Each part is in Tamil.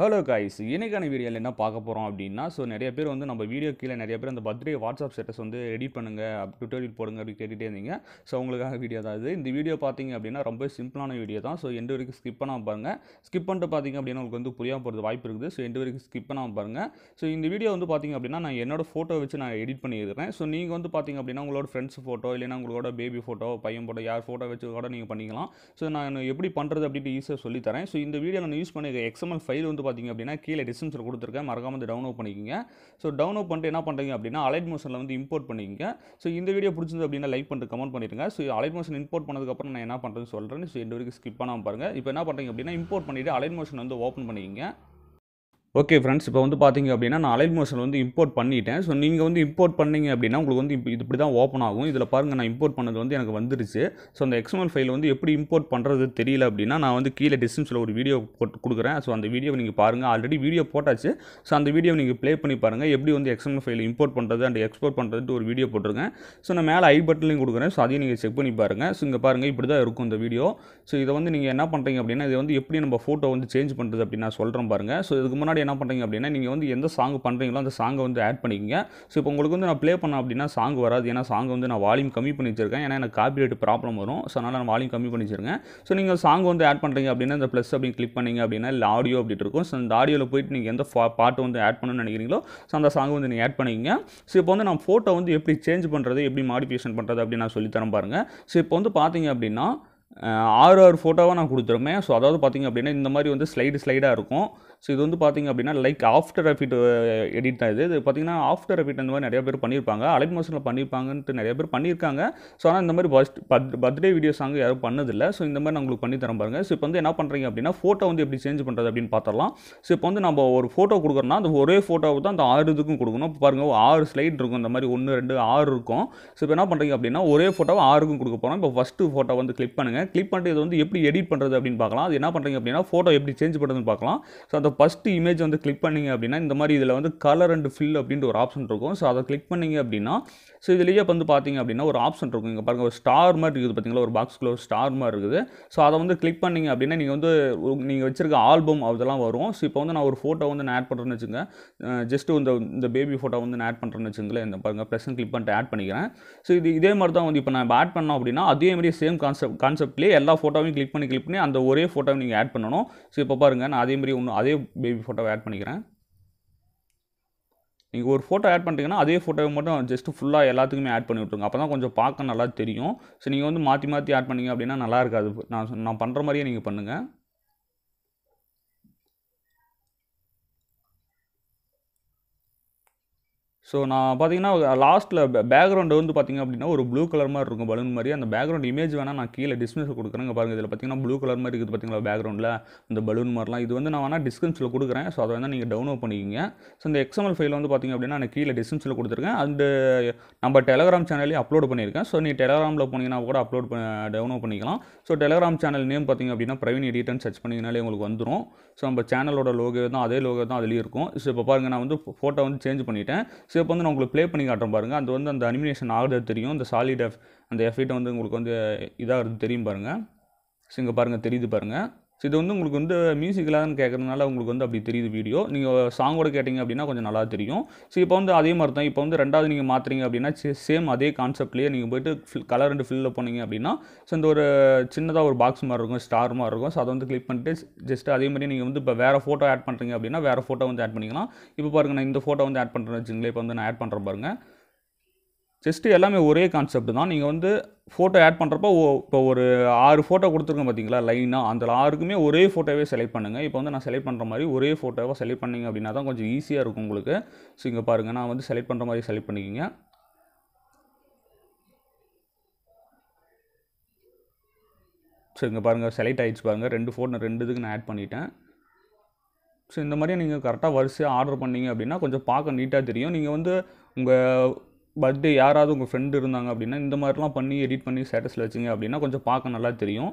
ஹலோ காய்ஸ் இன்றைக்கான வீடியோவில் என்ன பார்க்க போகிறோம் அப்படின்னா ஸோ நிறைய பேர் வந்து நம்ம வீடியோ கீழே நிறைய பேர் அந்த பர்த்டே வாட்ஸ்அப் ஸ்டேட்டஸ் வந்து எடிட் பண்ணுங்க டுட்டோரியல் போடுங்க அப்படின்னு கேட்டுகிட்டே இருந்தீங்க ஸோ உங்களுக்காக வீடியோ தான் இது இந்த வீடியோ பார்த்தீங்க அப்படின்னா ரொம்ப சிம்பிளான வீடியோ தான் ஸோ எண்டு வரைக்கும் ஸ்கிப் பண்ணாமல் பாருங்கள் ஸ்கிப் பண்ணிட்டு பார்த்தீங்க அப்படின்னா உங்களுக்கு வந்து புரியாமல் போகிறது வாய்ப்பு இருக்குது ஸோ எண்டு வரைக்கும் ஸ்கிப் பண்ணாமல் பாருங்கள் ஸோ இந்த வீடியோ வந்து பார்த்தீங்க அப்படின்னா நான் என்னோட ஃபோட்டோ வச்சு நான் எடிட் பண்ணியிருக்கிறேன் ஸோ நீங்கள் வந்து பார்த்தீங்க அப்படின்னா உங்களோட ஃப்ரெண்ட்ஸ் ஃபோட்டோ இல்லைனா உங்களோட பேபி ஃபோட்டோ பையன் ஃபோட்டோ யார் ஃபோட்டோ வச்சு கூட நீங்கள் பண்ணிக்கலாம் ஸோ நான் எப்படி பண்ணுறது அப்படின்ட்டு ஈஸியாக சொல்லித்தரேன் ஸோ இந்த வீடியோ நான் யூஸ் பண்ணி எக்ஸ்எம்எல் ஃபைல் வந்து பார்த்திங்க அப்படின்னா கீழே டிஸ்கிரிப்ஷன் கொடுத்துருக்கேன் மறக்காமல் வந்து டவுன்லோட் பண்ணிக்கோங்க ஸோ டவுன்லோட் பண்ணிட்டு என்ன பண்ணுறீங்க அப்படின்னா அலைட் மோஷனில் வந்து இம்போர்ட் பண்ணிக்கோங்க ஸோ இந்த வீடியோ பிடிச்சிருந்து அப்படின்னா லைக் பண்ணிட்டு கமெண்ட் பண்ணிடுங்க ஸோ அலைட் மோஷன் இம்போர்ட் பண்ணதுக்கப்புறம் நான் என்ன பண்ணுறேன்னு சொல்கிறேன் ஸோ இந்த வரைக்கும் ஸ்கிப் பண்ணாமல் பாருங்கள் இப்போ என்ன பண்ணுறீங்க அப்படின்னா இம்போர்ட் பண்ணிவிட்டு அலைட் மோஷன் வந்து ஓப்பன் பண்ணிக்கோங்க ஓகே ஃப்ரெண்ட்ஸ் இப்போ வந்து பார்த்தீங்க அப்படின்னா நான் அலைல் மோஷன் வந்து இம்போர்ட் பண்ணிட்டேன் ஸோ நீங்கள் வந்து இம்போர்ட் பண்ணீங்க அப்படின்னா உங்களுக்கு வந்து இது இப்படி தான் ஓப்பன் ஆகும் இதில் பாருங்கள் நான் இம்போர்ட் பண்ணது வந்து எனக்கு வந்துருச்சு ஸோ அந்த எக்ஸ்எம்எல் ஃபைல் வந்து எப்படி இம்போர்ட் பண்ணுறது தெரியல அப்படின்னா நான் வந்து கீழே டிஸ்டன்ஸில் ஒரு வீடியோ போட்டு கொடுக்குறேன் ஸோ அந்த வீடியோவை நீங்கள் பாருங்கள் ஆல்ரெடி வீடியோ போட்டாச்சு ஸோ அந்த வீடியோ நீங்கள் ப்ளே பண்ணி பாருங்கள் எப்படி வந்து எக்ஸ்எம்எல் ஃபைல் இம்போர்ட் பண்ணுறது அண்ட் எக்ஸ்போர்ட் பண்ணுறதுட்டு ஒரு வீடியோ போட்டிருக்கேன் ஸோ நான் மேலே ஐ பட்டன்லையும் கொடுக்குறேன் ஸோ அதையும் நீங்கள் செக் பண்ணி பாருங்கள் ஸோ இங்கே பாருங்கள் இப்படி தான் இருக்கும் இந்த வீடியோ ஸோ இதை வந்து நீங்கள் என்ன பண்ணுறீங்க அப்படின்னா இதை வந்து எப்படி நம்ம ஃபோட்டோ வந்து சேஞ்ச் பண்ணுறது அப்படின்னு நான் சொல்கிறேன் பாருங்கள் ஸோ இதுக்கு முன்னாடி முன்னாடி என்ன பண்ணுறீங்க அப்படின்னா நீங்கள் வந்து எந்த சாங் பண்ணுறீங்களோ அந்த சாங்கை வந்து ஆட் பண்ணிக்கங்க ஸோ இப்போ உங்களுக்கு வந்து நான் ப்ளே பண்ணேன் அப்படின்னா சாங் வராது ஏன்னா சாங் வந்து நான் வால்யூம் கம்மி பண்ணி வச்சிருக்கேன் ஏன்னா எனக்கு காப்பிரைட் ப்ராப்ளம் வரும் ஸோ அதனால் நான் வால்யூம் கம்மி பண்ணி வச்சிருக்கேன் ஸோ நீங்கள் சாங் வந்து ஆட் பண்ணுறீங்க அப்படின்னா இந்த ப்ளஸ் அப்படி கிளிக் பண்ணிங்க அப்படின்னா இல்லை ஆடியோ அப்படி இருக்கும் ஸோ அந்த ஆடியோவில் போயிட்டு நீங்கள் எந்த பாட்டு வந்து ஆட் பண்ணணும்னு நினைக்கிறீங்களோ ஸோ அந்த சாங் வந்து நீங்கள் ஆட் பண்ணிக்கங்க ஸோ இப்போ வந்து நான் ஃபோட்டோ வந்து எப்படி சேஞ்ச் பண்ணுறது எப்படி மாடிஃபிகேஷன் பண்ணுறது அப்படின்னு நான் சொல்லித்தரேன் பாருங்கள் ஸோ இப்போ வந்து பார்த்தீங்க அப்படின்னா ஆறு ஆறு ஃபோட்டோவாக நான் கொடுத்துருமே ஸோ அதாவது பார்த்திங்க அப்படின்னா இந்த மாதிரி வந்து ஸ்லைடு ஸ்லைடாக இருக்கும் ஸோ இது வந்து பார்த்திங்க அப்படின்னா லைக் ஆஃப்டர் எஃபிட் எடிட் தான் இது இது பார்த்திங்கன்னா ஆஃப்டர் எஃபிட் அந்த மாதிரி நிறைய பேர் பண்ணியிருப்பாங்க அலைட் மோஷனில் பண்ணியிருப்பாங்கன்ட்டு நிறைய பேர் பண்ணியிருக்காங்க ஸோ ஆனால் இந்த மாதிரி பஸ்ட் பர்த்டே வீடியோ சாங்கு யாரும் பண்ணதில்லை ஸோ இந்த மாதிரி நான் உங்களுக்கு பண்ணி தரம் பாருங்கள் ஸோ இப்போ வந்து என்ன பண்ணுறீங்க அப்படின்னா ஃபோட்டோ வந்து எப்படி சேஞ்ச் பண்ணுறது அப்படின்னு பார்த்துடலாம் ஸோ இப்போ வந்து நம்ம ஒரு ஃபோட்டோ கொடுக்குறோம்னா அந்த ஒரே ஃபோட்டோவை தான் அந்த ஆறு இதுக்கும் கொடுக்கணும் பாருங்கள் ஆறு ஸ்லைட் இருக்கும் இந்த மாதிரி ஒன்று ரெண்டு ஆறு இருக்கும் ஸோ இப்போ என்ன பண்ணுறீங்க அப்படின்னா ஒரே ஃபோட்டோவை ஆறுக்கும் கொடுக்க போகிறோம் இப்போ ஃபஸ்ட்டு ஃபோட்டோ வந்து கிளிக் பண்ணுங்கள் கிளிக் பண்ணிட்டு இது வந்து எப்படி எடிட் பண்ணுறது அப்படின்னு பார்க்கலாம் அது என்ன பண்ணுறீங்க அப்படின்னா ஃபோட்டோ எப்படி சேஞ்ச் பண்ணுறதுன்னு பார்க்கலாம் ஸோ அந்த அதோட இமேஜ் வந்து கிளிக் பண்ணிங்க அப்படின்னா இந்த மாதிரி இதில் வந்து கலர் அண்ட் ஃபில் அப்படின்ற ஒரு ஆப்ஷன் இருக்கும் ஸோ அதை கிளிக் பண்ணிங்க அப்படின்னா ஸோ இதுலேயே வந்து பார்த்திங்க அப்படின்னா ஒரு ஆப்ஷன் இருக்கும் இங்கே பாருங்கள் ஒரு ஸ்டார் மாதிரி இருக்குது பார்த்திங்களா ஒரு பாக்ஸ்க்குள்ள ஒரு ஸ்டார் மாதிரி இருக்குது ஸோ அதை வந்து கிளிக் பண்ணிங்க அப்படின்னா நீங்கள் வந்து நீங்கள் வச்சுருக்க ஆல்பம் அதெல்லாம் வரும் ஸோ இப்போ வந்து நான் ஒரு ஃபோட்டோ வந்து நான் ஆட் பண்ணுறேன்னு வச்சுங்க ஜஸ்ட்டு இந்த இந்த பேபி ஃபோட்டோ வந்து நான் ஆட் பண்ணுறேன்னு வச்சுங்களேன் இந்த பாருங்கள் ப்ளஸ்ன்னு கிளிக் பண்ணிட்டு ஆட் பண்ணிக்கிறேன் ஸோ இது இதே மாதிரி தான் வந்து இப்போ நான் ஆட் பண்ணோம் அப்படின்னா அதே மாதிரி சேம் கான்செப்ட் கான்செப்ட்லேயே எல்லா ஃபோட்டோவையும் கிளிக் பண்ணி கிளிக் பண்ணி அந்த ஒரே ஃபோட்டோவை நீங்கள் ஆட் பண்ணணும் ஸோ இப்போ பாருங்கள் நான் அதே மாதிரி ஒன்று அதே பேபி ஃபோட்டோவை ஆட் பண்ணிக்கிறேன் நீங்கள் ஒரு ஃபோட்டோ ஆட் பண்ணுறீங்கன்னா அதே ஃபோட்டோவை மட்டும் ஜஸ்ட்டு ஃபுல்லாக எல்லாத்துக்குமே ஆட் பண்ணி விட்ருங்க அப்போ தான் கொஞ்சம் பார்க்க நல்லா தெரியும் ஸோ நீங்கள் வந்து மாற்றி மாற்றி ஆட் பண்ணிங்க அப்படின்னா நல்லா இருக்காது நான் நான் பண்ணுற மாதிரியே நீங்கள் பண்ணுங்கள் ஸோ நான் பார்த்தீங்கன்னா லாஸ்ட்டில் பேக்ரவுண்டு வந்து பார்த்திங்க அப்படின்னா ஒரு ப்ளூ கலர் மாதிரி இருக்கும் பலூன் மாதிரி அந்த பேக்ரவுண்ட் இமேஜ் வேணால் நான் கீழே டிஸ்கிரிப்ஷன் கொடுக்குறேங்க பாருங்கள் இதில் பார்த்திங்கன்னா ப்ளூ கலர் மாதிரி இருக்குது பார்த்தீங்களா பேக்ரவுண்டில் இந்த பலூன் மாதிரிலாம் இது வந்து நான் வேணால் டிஸ்கிரிப்ஷில் கொடுக்குறேன் ஸோ அதை வந்து நீங்கள் டவுன்லோட் பண்ணிக்கிங்க ஸோ இந்த எக்ஸ்எம்எல் ஃபைல் வந்து பார்த்திங்க அப்படின்னா நான் கீழே டிஸ்கிரிப்ஷில் கொடுத்துருக்கேன் அண்டு நம்ம டெலகிராம் சேனலே அப்லோட் பண்ணியிருக்கேன் ஸோ நீ டெலகிராமில் போனீங்கன்னா கூட அப்லோட் டவுன்லோட் பண்ணிக்கலாம் ஸோ டெலகிராம் சேனல் நேம் பார்த்திங்க அப்படின்னா பிரவீன் எடிட்டன் சர்ச் பண்ணிங்கனாலே உங்களுக்கு வந்துடும் ஸோ நம்ம சேனலோட லோகோ தான் அதே லோகோ தான் அதுலேயும் இருக்கும் ஸோ இப்போ பாருங்கள் நான் வந்து ஃபோட்டோ வந்து சேஞ்ச் பண்ணிட்டேன் ஸோ ஸ்டெப் வந்து நான் உங்களுக்கு ப்ளே பண்ணி காட்டுறேன் பாருங்கள் அது வந்து அந்த அனிமினேஷன் ஆகுறது தெரியும் இந்த சாலிட் எஃப் அந்த எஃபெக்ட் வந்து உங்களுக்கு வந்து இதாகிறது தெரியும் பாருங்கள் ஸோ இங்கே பாருங்கள் தெரியுது பாருங்கள் ஸோ இது வந்து உங்களுக்கு வந்து மியூசிக்கலாகனு கேட்குறதுனால உங்களுக்கு வந்து அப்படி தெரியுது வீடியோ நீங்கள் சாங்கோட கேட்டிங்க அப்படின்னா கொஞ்சம் நல்லா தெரியும் ஸோ இப்போ வந்து அதே மாதிரி தான் இப்போ வந்து ரெண்டாவது நீங்கள் மாற்றுறீங்க அப்படின்னா சேம் அதே கான்செப்ட்லேயே நீங்கள் போய்ட்டு ஃபில் கலர் ரெண்டு ஃபில்லில் போனீங்க அப்படின்னா ஸோ இந்த ஒரு சின்னதாக ஒரு பாக்ஸ் மாதிரி இருக்கும் ஸ்டார் மாதிரி இருக்கும் ஸோ அதை வந்து கிளிக் பண்ணிட்டு ஜஸ்ட் அதே மாதிரி நீங்கள் வந்து இப்போ வேறு ஃபோட்டோ ஆட் பண்ணுறீங்க அப்படின்னா வேறு ஃபோட்டோ வந்து ஆட் பண்ணிக்கலாம் இப்போ பாருங்கள் நான் இந்த ஃபோட்டோ வந்து ஆட் பண்ணுறேன் வச்சுங்களேன் இப்போ வந்து நான் ஆட் பண்ணுறேன் பாருங்கள் செஸ்ட்டு எல்லாமே ஒரே கான்செப்ட் தான் நீங்கள் வந்து ஃபோட்டோ ஆட் பண்ணுறப்போ இப்போ ஒரு ஆறு ஃபோட்டோ கொடுத்துருக்கேன் பார்த்தீங்களா லைனாக அந்த ஆறுக்குமே ஒரே ஃபோட்டோவே செலக்ட் பண்ணுங்கள் இப்போ வந்து நான் செலக்ட் பண்ணுற மாதிரி ஒரே ஃபோட்டோவாக செலக்ட் பண்ணிங்க அப்படின்னா தான் கொஞ்சம் ஈஸியாக இருக்கும் உங்களுக்கு ஸோ இங்கே பாருங்கள் நான் வந்து செலக்ட் பண்ணுற மாதிரி செலக்ட் பண்ணிக்கிங்க ஸோ இங்கே பாருங்கள் செலக்ட் ஆகிடுச்சு பாருங்கள் ரெண்டு ஃபோட்டோ ரெண்டு இதுக்கு நான் ஆட் பண்ணிட்டேன் ஸோ இந்த மாதிரி நீங்கள் கரெக்டாக வரிசையாக ஆர்டர் பண்ணிங்க அப்படின்னா கொஞ்சம் பார்க்க நீட்டாக தெரியும் நீங்கள் வந்து உங்கள் பர்த்டே யாராவது உங்கள் ஃப்ரெண்டு இருந்தாங்க அப்படின்னா இந்த மாதிரிலாம் பண்ணி எடிட் பண்ணி ஸ்டேட்டஸில் வச்சிங்க அப்படின்னா கொஞ்சம் பார்க்க நல்லா தெரியும்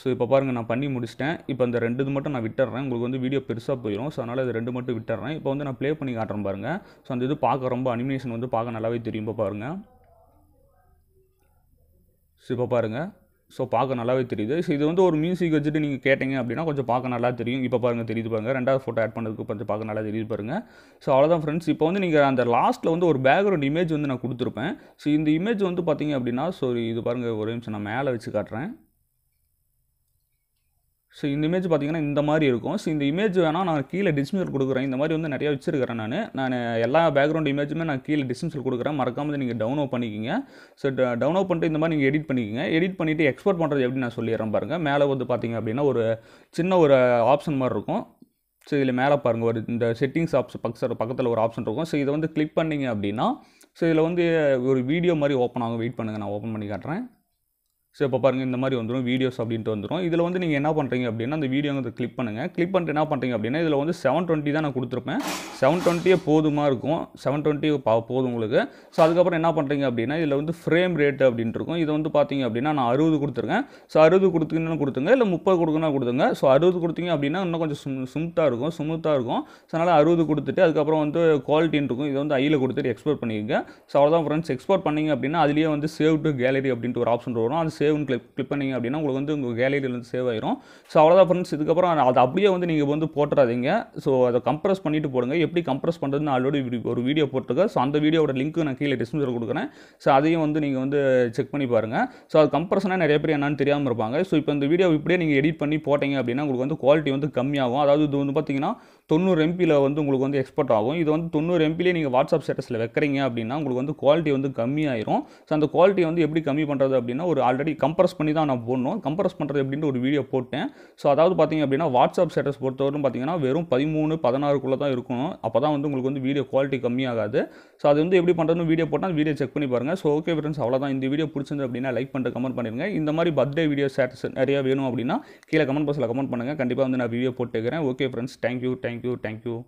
ஸோ இப்போ பாருங்கள் நான் பண்ணி முடிச்சிட்டேன் இப்போ அந்த ரெண்டு இது மட்டும் நான் விட்டுறேன் உங்களுக்கு வந்து வீடியோ பெருசாக போயிடும் ஸோ அதனால் இது ரெண்டு மட்டும் விட்டுறேன் இப்போ வந்து நான் ப்ளே பண்ணி காட்டுறேன் பாருங்கள் ஸோ அந்த இது பார்க்க ரொம்ப அனிமேஷன் வந்து பார்க்க நல்லாவே தெரியும் இப்போ பாருங்கள் ஸோ இப்போ பாருங்கள் ஸோ பார்க்க நல்லாவே தெரியுது ஸோ இது வந்து ஒரு மியூசிக் வச்சுட்டு நீங்கள் கேட்டிங்க அப்படின்னா கொஞ்சம் பார்க்க நல்லா தெரியும் இப்போ பாருங்கள் தெரியுது பாருங்கள் ரெண்டாவது ஃபோட்டோ ஆட் பண்ணுறதுக்கு கொஞ்சம் பார்க்க நல்லா தெரியுது பாருங்கள் ஸோ அவ்வளோதான் ஃப்ரெண்ட்ஸ் இப்போ வந்து நீங்கள் அந்த லாஸ்ட்டில் வந்து ஒரு பேக்ரவுண்ட் இமேஜ் வந்து நான் கொடுத்துருப்பேன் ஸோ இந்த இமேஜ் வந்து பார்த்தீங்க அப்படின்னா ஸோ இது பாருங்கள் ஒரு நிமிஷம் நான் மேலே வச்சு காட்டுறேன் ஸோ இந்த இமேஜ் பார்த்திங்கன்னா இந்த மாதிரி இருக்கும் ஸோ இந்த இமேஜ் வேணால் நான் கீழே டிஸ்மிசல் கொடுக்குறேன் இந்த மாதிரி வந்து நிறையா வச்சிருக்கிறேன் நான் நான் எல்லா பேக்ரவுண்ட் இமேஜுமே நான் கீழே டிஸ்மிசல் கொடுக்குறேன் மறக்காமல் நீங்கள் டவுன்லோட் பண்ணிக்கிங்க ஸோ டவுன்லோட் பண்ணிட்டு இந்த மாதிரி நீங்கள் எடிட் பண்ணிக்கிங்க எடிட் பண்ணிவிட்டு எக்ஸ்போர்ட் பண்ணுறது எப்படி நான் சொல்லிடுறேன் பாருங்கள் மேலே வந்து பார்த்திங்க அப்படின்னா ஒரு சின்ன ஒரு ஆப்ஷன் மாதிரி இருக்கும் ஸோ இதில் மேலே பாருங்கள் ஒரு இந்த செட்டிங்ஸ் ஆப்ஸ் பக்ஸர் பக்கத்தில் ஒரு ஆப்ஷன் இருக்கும் ஸோ இதை வந்து கிளிக் பண்ணிங்க அப்படின்னா ஸோ இதில் வந்து ஒரு வீடியோ மாதிரி ஓப்பன் ஆகும் வெயிட் பண்ணுங்கள் நான் ஓப்பன் பண்ணி காட்டுறேன் ஸோ இப்போ பாருங்கள் இந்த மாதிரி வந்துடும் வீடியோஸ் அப்படின்ட்டு வந்துடும் இதில் வந்து நீங்கள் என்ன பண்ணுறீங்க அப்படின்னா அந்த வீடியோ வந்து கிளிக் பண்ணுங்கள் கிளிக் பண்ணிட்டு என்ன பண்ணுறீங்க அப்படின்னா இதில் வந்து செவன் தான் நான் கொடுத்துருப்பேன் செவன் டுவெண்ட்டியே போதுமாக இருக்கும் செவன் டுவெண்ட்டி போதும் உங்களுக்கு ஸோ அதுக்கப்புறம் என்ன பண்ணுறீங்க அப்படின்னா இதில் வந்து ஃப்ரேம் ரேட் அப்படின்ட்டு இருக்கும் இது வந்து பார்த்தீங்க அப்படின்னா நான் அறுபது கொடுத்துருக்கேன் ஸோ அறுபது கொடுத்துங்கன்னு கொடுத்துங்க இல்லை முப்பது கொடுக்குனா கொடுத்துங்க ஸோ அறுபது கொடுத்தீங்க அப்படின்னா இன்னும் கொஞ்சம் சும் சும்த்தாக இருக்கும் சுமுத்தாக இருக்கும் ஸோ அதனால் அறுபது கொடுத்துட்டு அதுக்கப்புறம் வந்து குவாலிட்டின்னு இருக்கும் இதை வந்து ஐயில் கொடுத்துட்டு எக்ஸ்போர்ட் பண்ணிக்கோங்க ஸோ அவ்வளோதான் ஃப்ரெண்ட்ஸ் எக்ஸ்போர்ட் பண்ணிங்க அப்படின்னா அதுலேயே வந்து சேவ் டு கேலரி அப்படின்ட்டு ஒரு ஆப்ஷன் வரும் அது சேவ்னு கிளிக் கிளிக் பண்ணிங்க அப்படின்னா உங்களுக்கு வந்து உங்கள் கேலரியிலேருந்து சேவ் ஆயிரும் ஸோ அவ்வளோதான் ஃப்ரெண்ட்ஸ் இதுக்கப்புறம் அது அப்படியே வந்து நீங்கள் வந்து போட்டுறாதீங்க ஸோ அதை கம்ப்ரஸ் பண்ணிட்டு போடுங்க எப்படி கம்ப்ரஸ் பண்ணுறதுன்னு ஆல்ரெடி ஒரு வீடியோ போட்டிருக்கேன் ஸோ அந்த வீடியோட லிங்க்கு நான் கீழே டிஸ்கிரிப்ஷன் கொடுக்குறேன் ஸோ அதையும் வந்து நீங்கள் வந்து செக் பண்ணி பாருங்கள் ஸோ அது கம்ப்ரஸ்னால் நிறைய பேர் என்னன்னு தெரியாமல் இருப்பாங்க ஸோ இப்போ இந்த வீடியோ இப்படியே நீங்கள் எடிட் பண்ணி போட்டீங்க அப்படின்னா உங்களுக்கு வந்து குவாலிட்டி வந்து கம்மியாகும் அதாவது இது வந்து பார்த்தீங்கன்னா தொண்ணூறு எம்பியில் வந்து உங்களுக்கு வந்து எக்ஸ்போர்ட் ஆகும் இது வந்து தொண்ணூறு எம்பிலே நீங்கள் வாட்ஸ்அப் ஸ்டேட்டஸில் வைக்கிறீங்க அப்படின்னா உங்களுக்கு வந்து குவாலிட்டி வந்து கம்மியாயிரும் ஸோ அந்த குவாலிட்டி வந்து எப்படி கம்மி பண்ணுறது அப்படின்னா ஒரு ஆல்ரெடி கம்ப்ரஸ் பண்ணி தான் நான் போடணும் கம்ப்ரஸ் பண்ணுறது அப்படின்ட்டு ஒரு வீடியோ போட்டேன் ஸோ அதாவது பார்த்தீங்க அப்படின்னா வாட்ஸ்அப் ஸ்டேட்டஸ் பொறுத்தவரைக்கும் பார்த்தீங்கன்னா வெறும் பதிமூணு பதினாறுக்குள்ளே தான் இருக்கணும் அப்போ தான் வந்து உங்களுக்கு வந்து வீடியோ குவாலிட்டி கம்மியாகாது ஸோ அது வந்து எப்படி பண்ணுறதுன்னு வீடியோ போட்டால் வீடியோ செக் பண்ணி பாருங்கள் ஸோ ஓகே ஃப்ரெண்ட்ஸ் அவ்வளோதான் இந்த வீடியோ பிடிச்சிருந்து அப்படின்னா லைக் பண்ணிட்டு கமெண்ட் பண்ணிடுங்க இந்த மாதிரி பர்த்டே வீடியோ ஸ்டேட்டஸ் நிறையா வேணும் அப்படின்னா கீழே கமெண்ட் பாக்ஸில் கமெண்ட் பண்ணுங்கள் கண்டிப்பாக வந்து நான் வீடியோ போட்டுக்கிறேன் okay friends thank you thank thank you thank you